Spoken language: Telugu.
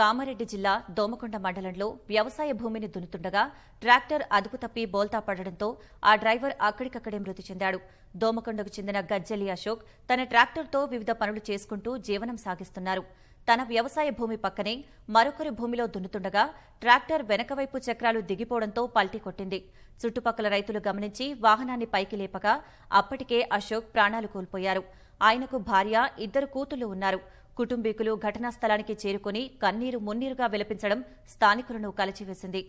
కామారెడ్డి జిల్లా దోమకొండ మండలంలో వ్యవసాయ భూమిని దున్నుతుండగా ట్రాక్టర్ అదుపు తప్పి బోల్తా పడడంతో ఆ డ్రైవర్ అక్కడికక్కడే మృతి చెందాడు దోమకొండకు చెందిన గజ్జలి అశోక్ తన ట్రాక్టర్తో వివిధ పనులు చేసుకుంటూ జీవనం సాగిస్తున్నారు తన వ్యవసాయ భూమి పక్కనే మరొకరి భూమిలో దున్నుతుండగా ట్రాక్టర్ వెనకవైపు చక్రాలు దిగిపోవడంతో పల్టీ కొట్టింది చుట్టుపక్కల రైతులు గమనించి వాహనాన్ని పైకి లేపగా అప్పటికే అశోక్ ప్రాణాలు కోల్పోయారు ఆయనకు భార్య ఇద్దరు కూతుళ్లు ఉన్నారు కుటుంబీకులు ఘటనా స్థలానికి చేరుకుని కన్నీరు మున్నీరుగా విలపించడం స్థానికులను కలచివేసింది